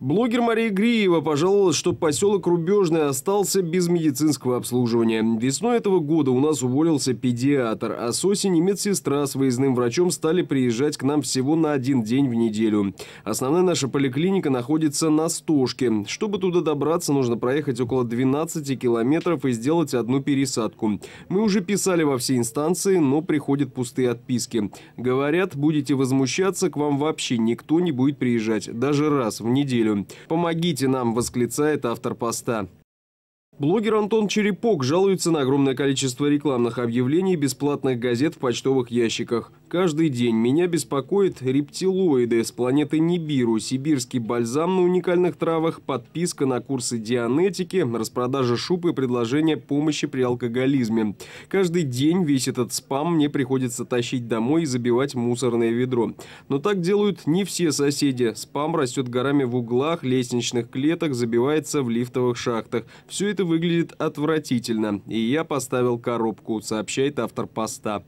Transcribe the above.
Блогер Мария Гриева пожаловалась, что поселок Рубежный остался без медицинского обслуживания. Весной этого года у нас уволился педиатр, а с осени медсестра с выездным врачом стали приезжать к нам всего на один день в неделю. Основная наша поликлиника находится на Стожке. Чтобы туда добраться, нужно проехать около 12 километров и сделать одну пересадку. Мы уже писали во все инстанции, но приходят пустые отписки. Говорят, будете возмущаться, к вам вообще никто не будет приезжать, даже раз в неделю. Помогите нам, восклицает автор поста. Блогер Антон Черепок жалуется на огромное количество рекламных объявлений бесплатных газет в почтовых ящиках. Каждый день меня беспокоит рептилоиды с планеты Нибиру, сибирский бальзам на уникальных травах, подписка на курсы дианетики, распродажа шуб и предложение помощи при алкоголизме. Каждый день весь этот спам мне приходится тащить домой и забивать мусорное ведро. Но так делают не все соседи. Спам растет горами в углах, лестничных клеток, забивается в лифтовых шахтах. Все это выглядит отвратительно, и я поставил коробку, сообщает автор поста.